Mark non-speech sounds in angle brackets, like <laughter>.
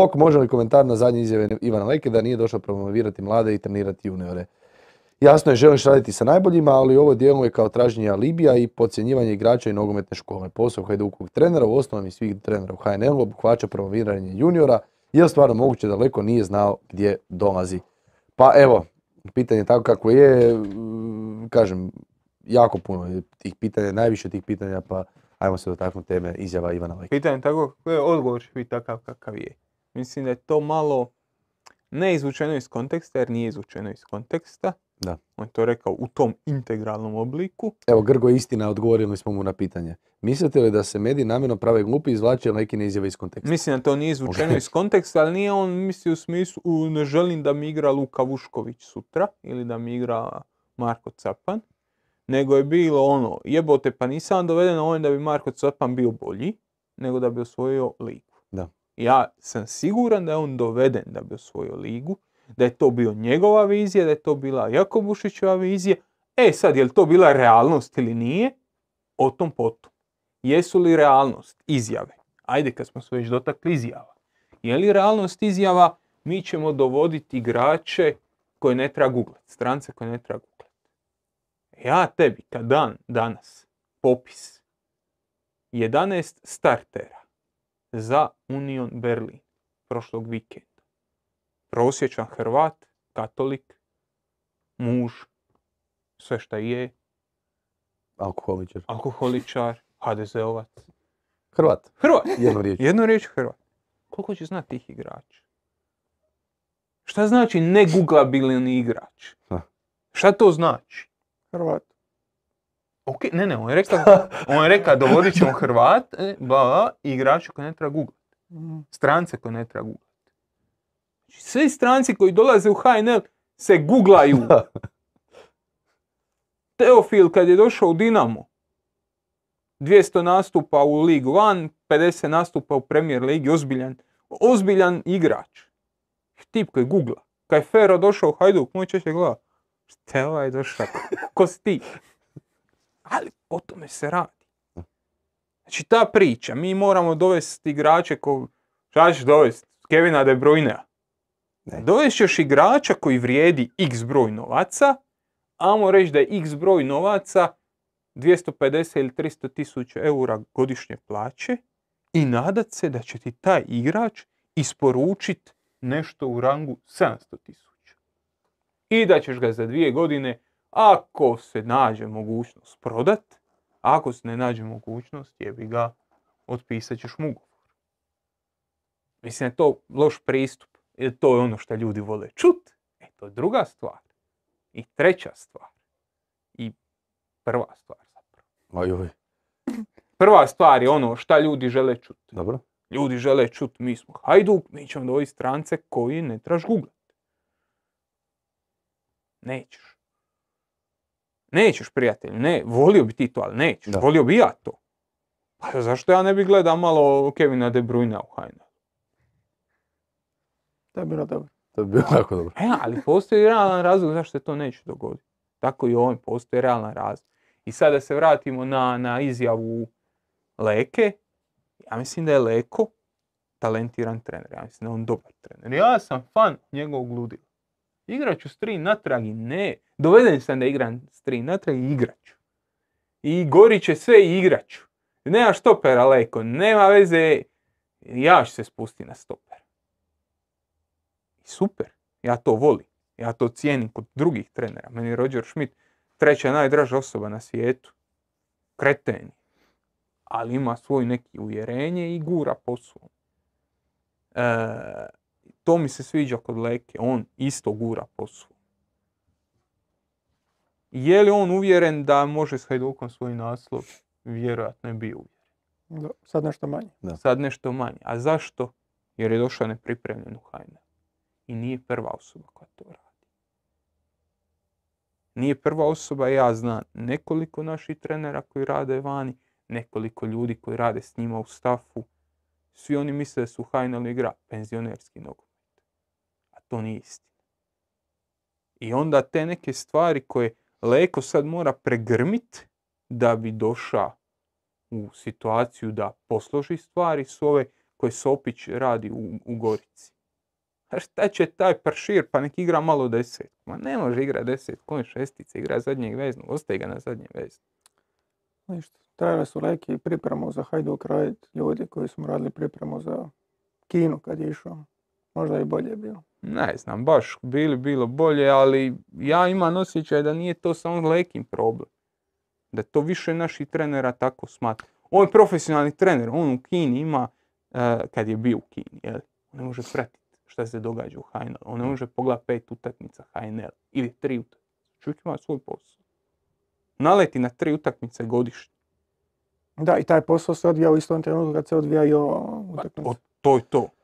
Ok, može li komentar na zadnje izjave Ivana Leke da nije došao promovirati mlade i trenirati juniore? Jasno je, želiš raditi sa najboljima, ali ovo je kao traženje alibija i podcjenjivanje igrača i nogometne škole. Posao Hajdukovog trenera u osnovnom i svih trenera u HNL-u obuhvaća promoviranje juniora, je stvarno moguće da Leko nije znao gdje dolazi. Pa evo, pitanje tako kako je, mm, kažem, jako puno tih pitanja, najviše tih pitanja, pa ajmo se dotaknuti teme izjava Ivana Leke. Pitanje tako, odgovor će biti takav kakav je. Mislim da je to malo neizvučeno iz konteksta, jer nije izvučeno iz konteksta. Da. On je to rekao u tom integralnom obliku. Evo, Grgo istina, odgovorili smo mu na pitanje. Mislite li da se mediji namjerno prave glupi i izvlače neke neizjave iz konteksta? Mislim da to nije izvučeno iz konteksta, ali nije on mislio u smislu ne želim da mi igra Luka Vušković sutra ili da mi igra Marko Capan. Nego je bilo ono, jebote pa nisam doveden ovim ovaj da bi Marko Capan bio bolji, nego da bi osvojio lig. Ja sam siguran da je on doveden da bi osvojio ligu, da je to bio njegova vizija, da je to bila Jakobušićeva vizija. E sad, je li to bila realnost ili nije? O tom potom. Jesu li realnost izjave? Ajde kad smo se već dotakli izjava. Je li realnost izjava mi ćemo dovoditi igrače koje ne treba googlat, strance koje ne treba googlat. Ja tebi kad dan danas popis 11 startera za Union Berlin prošlog vikenda. Prosječan Hrvat, katolik, muž, sve šta je. Alkoholičar. Alkoholičar, HDZ-ovac. Hrvat. Hrvat. Jednu riječ. Jednu riječ Hrvat. Koliko će znati tih igrača? Šta znači neguglabilni igrač? Šta to znači? Hrvat. Ok, ne, ne, on je rekao, on je rekao dovodit ćemo <laughs> Hrvat, bla, i koji ne treba googlat. Mm. Strance koje ne treba googlat. Znači, svi stranci koji dolaze u HNL se googlaju. <laughs> Teofil kad je došao u Dinamo, 200 nastupa u League One, 50 nastupa u Premier Ligi, ozbiljan, ozbiljan igrač. Tip koji googla. Kad je Fero došao u Hajduk, moj češće gleda, šta je ovaj došao, ko si ti? Ali o tome se radi. Znači ta priča, mi moramo dovesti igrače koji... Šta ćeš dovesti? Kevina De Bruyne. Dovest ćeš igrača koji vrijedi x broj novaca, amo reći da je x broj novaca 250 ili 300 tisuća eura godišnje plaće i nadat se da će ti taj igrač isporučiti nešto u rangu 700 tisuća. I da ćeš ga za dvije godine ako se nađe mogućnost prodat, ako se ne nađe mogućnost, jebi ga, otpisat ćeš mu ugovor. Mislim, je to loš pristup. Jer to je ono što ljudi vole čut. E, to je druga stvar. I treća stvar. I prva stvar zapravo. Prva stvar je ono šta ljudi žele čut. Dobro. Ljudi žele čut, mi smo hajduk, mi ćemo dobiti strance koji ne traži guglat Nećeš. Nećeš, prijatelj, ne, volio bi ti to, ali nećeš, da. volio bi ja to. Pa zašto ja ne bi gledao malo Kevina De Bruyne u Hajna? To je bilo dobro. To je bilo tako dobro. E, ali postoji realan razlog zašto se to neće dogoditi. Tako i ovim postoji realan razlog. I sada se vratimo na, na izjavu Leke. Ja mislim da je Leko talentiran trener. Ja mislim da je on dobar trener. Ja sam fan njegovog ludi. Igraću ću s tri natrag i ne. Doveden sam da igram s tri natrag i I gori će sve i igraću. Nema štopera leko, nema veze. Ja ću se spusti na stoper. Super, ja to volim. Ja to cijenim kod drugih trenera. Meni je Roger Schmidt treća najdraža osoba na svijetu. Kreten. Ali ima svoj neki uvjerenje i gura posao. Eee... To mi se sviđa kod Leke, on isto gura posao. Je li on uvjeren da može s Hajdukom svoj naslov? Vjerojatno je bio uvjeren. sad nešto manje. Sad nešto manje. A zašto? Jer je došao nepripremljen u Hajna. I nije prva osoba koja to radi. Nije prva osoba, ja znam nekoliko naših trenera koji rade vani, nekoliko ljudi koji rade s njima u stafu. Svi oni misle da su u ali igra penzionerski nogomet to nije istina. I onda te neke stvari koje Leko sad mora pregrmit da bi došao u situaciju da posloži stvari su ove koje Sopić radi u, Gorici. A šta će taj pršir, pa nek igra malo deset. Ma ne može igra deset, koji šestice, igra zadnjeg veznu. ostaje ga na zadnje veznu. Ništa, trajale su leki pripremu za Hajduk Rajd, ljudi koji smo radili pripremu za Kinu kad je išao. Možda je bolje bilo. Ne znam, baš bili bilo bolje, ali ja imam osjećaj da nije to samo lekim problem. Da to više naših trenera tako smatra. On je profesionalni trener, on u Kini ima, e, kad je bio u Kini, jel? on ne može pratiti šta se događa u Hainel. On ne mm. može pogledati pet utakmica HNL ili tri utakmice. Čovjek ima svoj posao. Naleti na tri utakmice godišnje. Da, i taj posao se odvija u istom trenutku kad se odvijao pa, utakmice. Pa, to je to.